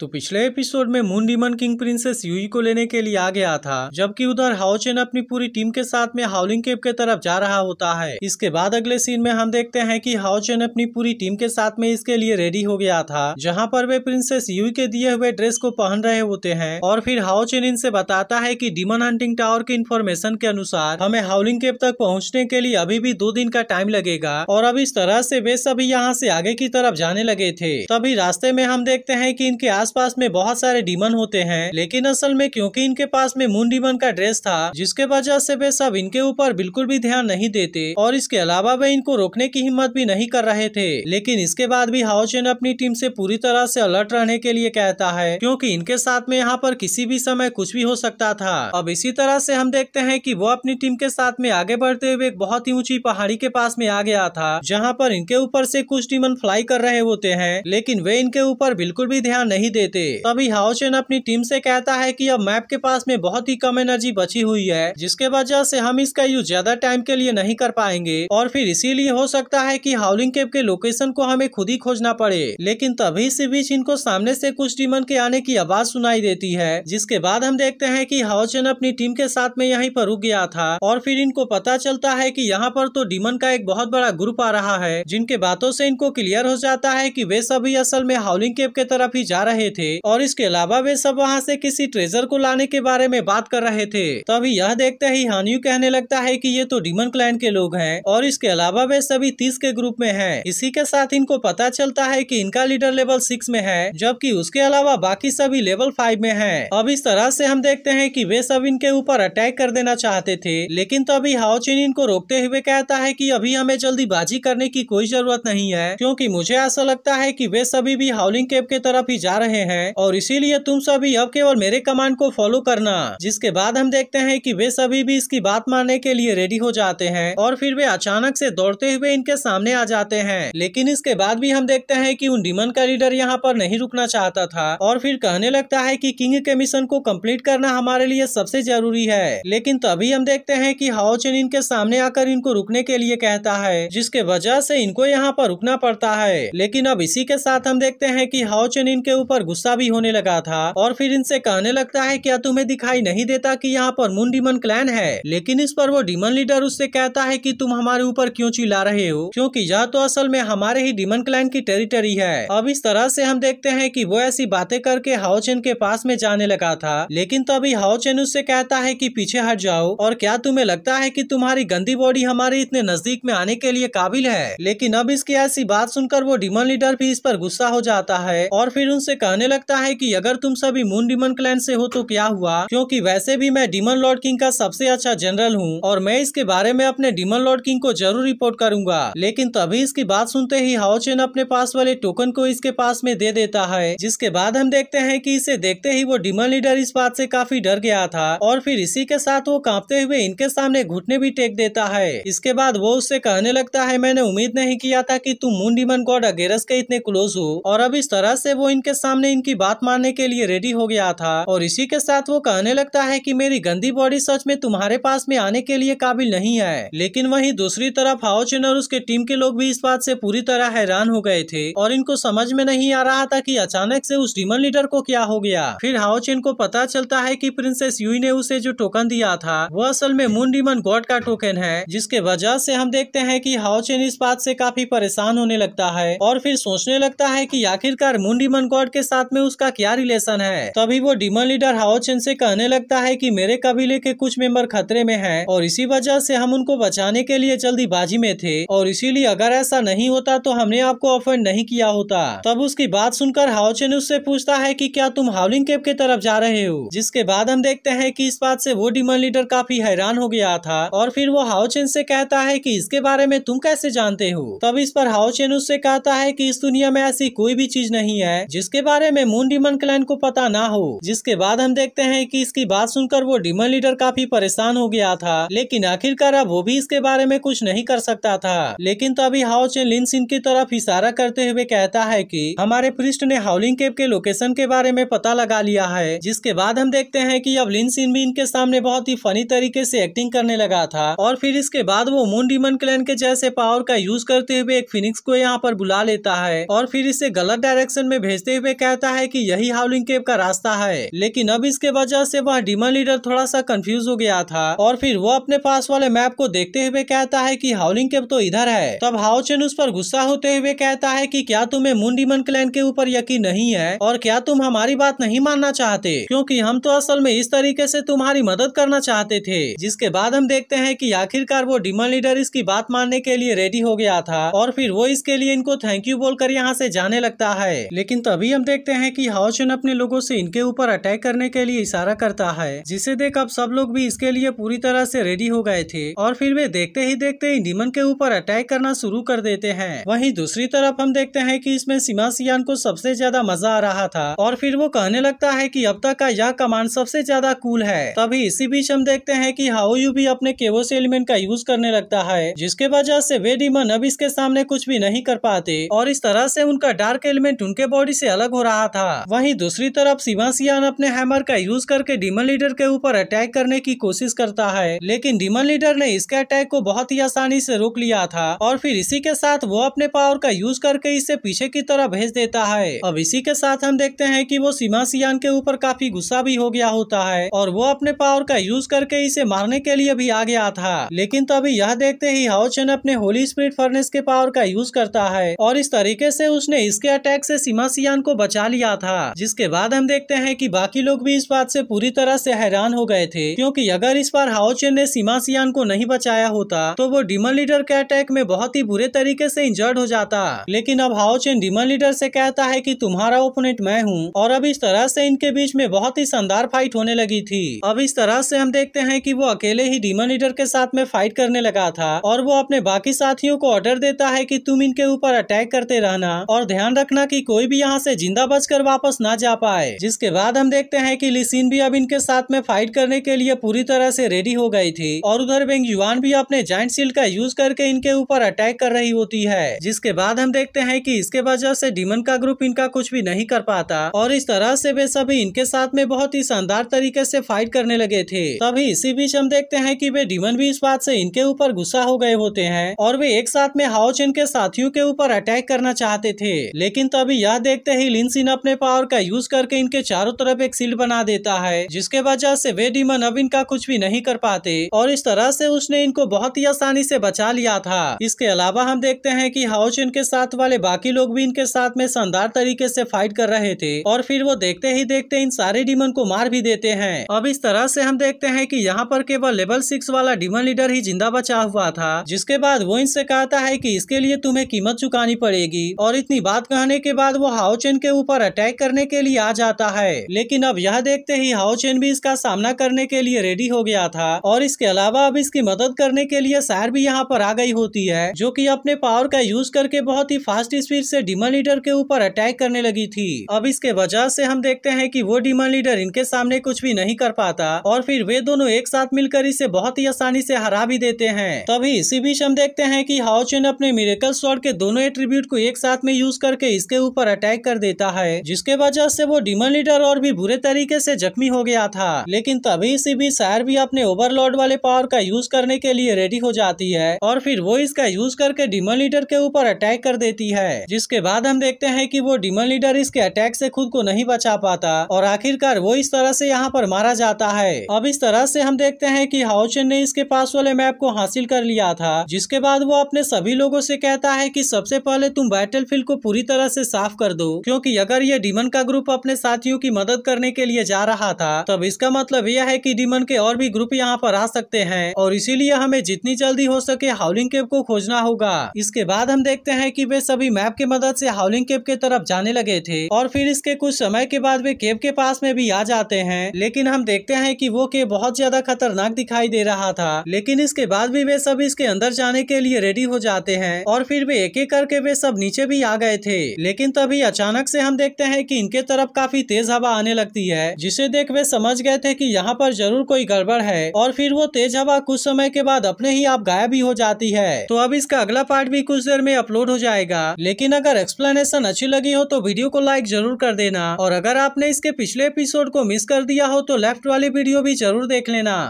तो पिछले एपिसोड में मून डीमन किंग प्रिंसेस यूई को लेने के लिए आ गया था जबकि उधर हाउचेन अपनी पूरी टीम के साथ में हाउलिंग केप के तरफ जा रहा होता है इसके बाद अगले सीन में हम देखते हैं कि हाउचेन अपनी पूरी टीम के साथ में इसके लिए रेडी हो गया था जहाँ पर वे प्रिंसेस यूई के दिए हुए ड्रेस को पहन रहे होते हैं और फिर हाउचेन इनसे बताता है की डिमन हंटिंग टावर की इन्फॉर्मेशन के अनुसार हमें हाउलिंग केप तक पहुँचने के लिए अभी भी दो दिन का टाइम लगेगा और अब इस तरह से वे सभी यहाँ से आगे की तरफ जाने लगे थे तभी रास्ते में हम देखते हैं की इनके आस आसपास में बहुत सारे डीमन होते हैं लेकिन असल में क्योंकि इनके पास में मून डीमन का ड्रेस था जिसके वजह से वे सब इनके ऊपर बिल्कुल भी ध्यान नहीं देते और इसके अलावा वे इनको रोकने की हिम्मत भी नहीं कर रहे थे लेकिन इसके बाद भी हाउचेन अपनी टीम से पूरी तरह से अलर्ट रहने के लिए कहता है क्योंकि इनके साथ में यहाँ पर किसी भी समय कुछ भी हो सकता था अब इसी तरह से हम देखते हैं कि वो अपनी टीम के साथ में आगे बढ़ते हुए एक बहुत ही ऊंची पहाड़ी के पास में आ गया था जहाँ पर इनके ऊपर से कुछ डीमन फ्लाई कर रहे होते हैं लेकिन वे इनके ऊपर बिल्कुल भी ध्यान नहीं दे देते तभी हाउचेन अपनी टीम से कहता है कि अब मैप के पास में बहुत ही कम एनर्जी बची हुई है जिसके वजह से हम इसका यूज ज्यादा टाइम के लिए नहीं कर पाएंगे और फिर इसीलिए हो सकता है कि हाउलिंग केव के लोकेशन को हमें खुद ही खोजना पड़े लेकिन तभी से बीच इनको सामने से कुछ डीमन के आने की आवाज सुनाई देती है जिसके बाद हम देखते हैं की हाउचेन अपनी टीम के साथ में यही पर रुक गया था और फिर इनको पता चलता है की यहाँ पर तो डीमन का एक बहुत बड़ा ग्रुप आ रहा है जिनके बातों से इनको क्लियर हो जाता है कि वे सभी असल में हाउलिंग केव के तरफ ही जा रहे थे और इसके अलावा वे सब वहाँ से किसी ट्रेजर को लाने के बारे में बात कर रहे थे तभी तो यह देखते ही हानियू कहने लगता है कि ये तो डिमन क्लाइन के लोग हैं और इसके अलावा वे सभी तीस के ग्रुप में हैं इसी के साथ इनको पता चलता है कि इनका लीडर लेवल सिक्स में है जबकि उसके अलावा बाकी सभी लेवल फाइव में है अब इस तरह से हम देखते हैं की वे सब इनके ऊपर अटैक कर देना चाहते थे लेकिन तभी तो चिन इनको रोकते हुए कहता है कि अभी हमें जल्दीबाजी करने की कोई जरूरत नहीं है क्योंकि मुझे ऐसा लगता है कि वे सभी भी हाउलिंग केव के तरफ ही जा रहे रहे हैं और इसीलिए तुम सभी अब केवल मेरे कमांड को फॉलो करना जिसके बाद हम देखते हैं कि वे सभी भी इसकी बात मानने के लिए रेडी हो जाते हैं और फिर वे अचानक से दौड़ते हुए इनके सामने आ जाते हैं लेकिन इसके बाद भी हम देखते हैं कि उन डिमन का लीडर यहाँ पर नहीं रुकना चाहता था और फिर कहने लगता है कि किंग के मिशन को कम्प्लीट करना हमारे लिए सबसे जरूरी है लेकिन तभी हम देखते हैं कि हाओचेन इनके सामने आकर इनको रुकने के लिए कहता है जिसके वजह से इनको यहाँ पर रुकना पड़ता है लेकिन अब इसी के साथ हम देखते हैं कि हाओचेन इनके ऊपर पर गुस्सा भी होने लगा था और फिर इनसे कहने लगता है क्या तुम्हें दिखाई नहीं देता कि यहाँ पर मून डिमन क्लैन है लेकिन इस पर वो डिमन लीडर उससे कहता है कि तुम हमारे ऊपर क्यों चिल्ला रहे हो क्योंकि यह तो असल में हमारे ही डिमन क्लैन की टेरिटरी है अब इस तरह से हम देखते हैं कि वो ऐसी बातें करके हाउचेन के पास में जाने लगा था लेकिन तभी हाउचेन उससे कहता है कि पीछे हट जाओ और क्या तुम्हें लगता है कि तुम्हारी गंदी बॉडी हमारे इतने नजदीक में आने के लिए काबिल है लेकिन अब इसकी ऐसी बात सुनकर वो डिमन लीडर भी इस पर गुस्सा हो जाता है और फिर उनसे कहा कहने लगता है कि अगर तुम सभी मून डिमन क्लैन से हो तो क्या हुआ क्योंकि वैसे भी मैं डिमन लॉर्ड किंग का सबसे अच्छा जनरल हूँ और मैं इसके बारे में अपने डिमन लॉर्ड किंग को जरूर रिपोर्ट करूंगा लेकिन तभी इसकी बात सुनते ही हाउचेन अपने पास वाले टोकन को इसके पास में दे देता है जिसके बाद हम देखते हैं की इसे देखते ही वो डिमन लीडर इस बात से काफी डर गया था और फिर इसी के साथ वो कांपते हुए इनके सामने घुटने भी टेक देता है इसके बाद वो उससे कहने लगता है मैंने उम्मीद नहीं किया था की तुम मून डिमन गॉड अगेरस के इतने क्लोज हो और अब इस तरह से वो इनके सामने सामने इनकी बात मानने के लिए रेडी हो गया था और इसी के साथ वो कहने लगता है की मेरी गंदी बॉडी सच में तुम्हारे पास में आने के लिए काबिल नहीं है लेकिन वही दूसरी तरफ हाउचिन और उसके टीम के लोग भी इस बात से पूरी तरह हैरान हो गए थे और इनको समझ में नहीं आ रहा था की अचानक से उस डिमन लीडर को क्या हो गया फिर चिन को पता चलता है की प्रिंसेस यू ने उसे जो टोकन दिया था वो असल में मून डिमन गॉड का टोकन है जिसके वजह से हम देखते हैं हाउ चिन इस बात से काफी परेशान होने लगता है और फिर सोचने लगता है कि आखिरकार मुंडीमन डीमन गॉड के साथ में उसका क्या रिलेशन है तभी वो डिमन लीडर चेन से कहने लगता है कि मेरे कबीले के कुछ मेंबर खतरे में हैं और इसी वजह से हम उनको बचाने के लिए जल्दी बाजी में थे और इसीलिए अगर ऐसा नहीं होता तो हमने आपको अफेंड नहीं किया होता तब उसकी बात सुनकर चेन उससे पूछता है की क्या तुम हाउलिंग कैब के तरफ जा रहे हो जिसके बाद हम देखते हैं की इस बात ऐसी वो डिमन लीडर काफी हैरान हो गया था और फिर वो चेन ऐसी कहता है की इसके बारे में तुम कैसे जानते हो तब इस पर चेन उससे कहता है कि इस दुनिया में ऐसी कोई भी चीज नहीं है जिसके बारे बारे में मून डिमन क्लाइन को पता ना हो जिसके बाद हम देखते हैं कि इसकी बात सुनकर वो डिमन लीडर काफी परेशान हो गया था लेकिन आखिरकार अब वो भी इसके बारे में कुछ नहीं कर सकता था लेकिन तभी हाउ चेन लिन सिंह की तरफ इशारा करते हुए कहता है की हमारे पृष्ठ ने हाउलिंग केव के लोकेशन के बारे में पता लगा लिया है जिसके बाद हम देखते हैं की अब लिन सिंह भी इनके सामने बहुत ही फनी तरीके ऐसी एक्टिंग करने लगा था और फिर इसके बाद वो मून डिमन क्लाइन के जैसे पावर का यूज करते हुए एक फिनिक्स को यहाँ पर बुला लेता है और फिर इसे गलत डायरेक्शन में भेजते हुए कहता है कि यही हाउलिंग केव का रास्ता है लेकिन अब इसके वजह से वह डिमन लीडर थोड़ा सा कंफ्यूज हो गया था और फिर वो अपने पास वाले मैप को देखते हुए कहता है की हाउलिंग केव तो इधर है तब हाउचेन उस पर गुस्सा होते हुए कहता है की क्या तुम्हें मून डिमन क्लैन के ऊपर यकीन नहीं है और क्या तुम हमारी बात नहीं मानना चाहते क्यूँकी हम तो असल में इस तरीके ऐसी तुम्हारी मदद करना चाहते थे जिसके बाद हम देखते है की आखिरकार वो डिमन लीडर इसकी बात मानने के लिए रेडी हो गया था और फिर वो इसके लिए इनको थैंक यू बोलकर यहाँ से जाने लगता है लेकिन तभी हम देख देखते हैं कि हाउचन अपने लोगों से इनके ऊपर अटैक करने के लिए इशारा करता है जिसे देख अब सब लोग भी इसके लिए पूरी तरह से रेडी हो गए थे और फिर वे देखते ही देखते ही डिमन के ऊपर अटैक करना शुरू कर देते हैं वहीं दूसरी तरफ हम देखते हैं कि इसमें सीमा सियान को सबसे ज्यादा मजा आ रहा था और फिर वो कहने लगता है की अब तक का यह कमान सबसे ज्यादा कूल है तभी इसी बीच हम देखते हैं कि यू भी अपने केवोस एलिमेंट का यूज करने लगता है जिसके वजह से वे डिमन अब इसके सामने कुछ भी नहीं कर पाते और इस तरह से उनका डार्क एलिमेंट उनके बॉडी से अलग हो रहा रहा था वहीं दूसरी तरफ सिवासियान अपने हैमर का यूज करके डिमन लीडर के ऊपर अटैक करने की कोशिश करता है लेकिन डिमन लीडर ने इसके अटैक को बहुत ही आसानी से रोक लिया था और फिर इसी के साथ वो अपने पावर का यूज करके इसे पीछे की तरह भेज देता है अब इसी के साथ हम देखते हैं कि वो सिमासियान के ऊपर काफी गुस्सा भी हो गया होता है और वो अपने पावर का यूज करके इसे मारने के लिए भी आ गया था लेकिन तभी तो यह देखते ही हाउचन अपने होली स्प्रिट फर्नेस के पावर का यूज करता है और इस तरीके से उसने इसके अटैक से सिमासियान को बचा बचा लिया था जिसके बाद हम देखते हैं कि बाकी लोग भी इस बात से पूरी तरह से हैरान हो गए थे क्योंकि अगर इस बार हाउचेन ने सीमा सियान को नहीं बचाया होता तो वो डिमन लीडर के अटैक में बहुत ही बुरे तरीके से इंजर्ड हो जाता लेकिन अब हाउचेन डिमन लीडर से कहता है कि तुम्हारा ओपोनेंट मैं हूँ और अब इस तरह से इनके बीच में बहुत ही शानदार फाइट होने लगी थी अब इस तरह से हम देखते हैं की वो अकेले ही डिमन लीडर के साथ में फाइट करने लगा था और वो अपने बाकी साथियों को ऑर्डर देता है कि तुम इनके ऊपर अटैक करते रहना और ध्यान रखना कि कोई भी यहाँ से जिंदा जिंदा बचकर वापस ना जा पाए जिसके बाद हम देखते हैं कि लिसिन भी अब इनके साथ में फाइट करने के लिए पूरी तरह से रेडी हो गई थी और उधर बेंग युवान भी अपने जॉइंट सील का यूज करके इनके ऊपर अटैक कर रही होती है जिसके बाद हम देखते हैं की इसके वजह से डीमन का ग्रुप इनका कुछ भी नहीं कर पाता और इस तरह से वे सभी इनके साथ में बहुत ही शानदार तरीके से फाइट करने लगे थे तभी इसी बीच हम देखते हैं कि वे डीमन भी इस बात से इनके ऊपर गुस्सा हो गए होते हैं और वे एक साथ में हाउच इनके साथियों के ऊपर अटैक करना चाहते थे लेकिन तभी यह देखते ही लिन इन अपने पावर का यूज करके इनके चारों तरफ एक सील्ड बना देता है जिसके वजह से वे डिमन अब इनका कुछ भी नहीं कर पाते और इस तरह से उसने इनको बहुत ही आसानी से बचा लिया था इसके अलावा हम देखते हैं कि हाउस इनके साथ वाले बाकी लोग भी इनके साथ में शानदार तरीके से फाइट कर रहे थे और फिर वो देखते ही देखते इन सारे डिमन को मार भी देते हैं अब इस तरह से हम देखते हैं कि यहाँ पर केवल लेवल सिक्स वाला डिमन लीडर ही जिंदा बचा हुआ था जिसके बाद वो इनसे कहता है की इसके लिए तुम्हें कीमत चुकानी पड़ेगी और इतनी बात कहने के बाद वो हाउचेन के ऊपर अटैक करने के लिए आ जाता है लेकिन अब यह देखते ही हाउ चेन भी इसका सामना करने के लिए रेडी हो गया था और इसके अलावा अब इसकी मदद करने के लिए सैर भी यहाँ पर आ गई होती है जो की अपने पावर का यूज करके बहुत ही फास्ट स्पीड से डिमन लीडर के ऊपर अटैक करने लगी थी अब इसके वजह से हम देखते हैं कि वो डिमन लीडर इनके सामने कुछ भी नहीं कर पाता और फिर वे दोनों एक साथ मिलकर इसे बहुत ही आसानी से हरा भी देते हैं तभी इसी बीच हम देखते हैं कि हाउचेन अपने मिरेकल स्वर्ड के दोनों एट्रीब्यूट को एक साथ में यूज करके इसके ऊपर अटैक कर देता गया है जिसके वजह से वो डिमन लीडर और भी बुरे तरीके से जख्मी हो गया था लेकिन तभी से भी सायर भी अपने ओवरलोड वाले पावर का यूज करने के लिए रेडी हो जाती है और फिर वो इसका यूज करके डिमन लीडर के ऊपर अटैक कर देती है जिसके बाद हम देखते हैं की वो डिमन लीडर इसके अटैक से खुद को नहीं बचा पाता और आखिरकार वो इस तरह से यहाँ पर मारा जाता है अब इस तरह से हम देखते हैं की हाउचन ने इसके पास वाले मैप को हासिल कर लिया था जिसके बाद वो अपने सभी लोगों से कहता है कि सबसे पहले तुम बैटलफील्ड को पूरी तरह से साफ कर दो क्योंकि अगर ये डिमन का ग्रुप अपने साथियों की मदद करने के लिए जा रहा था तब इसका मतलब यह है की डिमन के और भी ग्रुप यहाँ पर आ सकते हैं और इसीलिए हमें जितनी जल्दी हो सके हाउलिंग केव को खोजना होगा इसके बाद हम देखते हैं की वे सभी मैप की मदद से हाउलिंग केव के तरफ जाने लगे थे और फिर इसके कुछ समय के बाद वे केव के पास में भी आ जाते हैं लेकिन हम देखते हैं कि वो केव बहुत ज्यादा खतरनाक दिखाई दे रहा था लेकिन इसके बाद भी वे सब इसके अंदर जाने के लिए रेडी हो जाते हैं और फिर वे एक एक करके वे सब नीचे भी आ गए थे लेकिन तभी अचानक से हम हम देखते हैं कि इनके तरफ काफी तेज हवा आने लगती है जिसे देख वे समझ गए थे कि यहाँ पर जरूर कोई गड़बड़ है और फिर वो तेज हवा कुछ समय के बाद अपने ही आप गायब ही हो जाती है तो अब इसका अगला पार्ट भी कुछ देर में अपलोड हो जाएगा लेकिन अगर एक्सप्लेनेशन अच्छी लगी हो तो वीडियो को लाइक जरूर कर देना और अगर आपने इसके पिछले एपिसोड को मिस कर दिया हो तो लेफ्ट वाली वीडियो भी जरूर देख लेना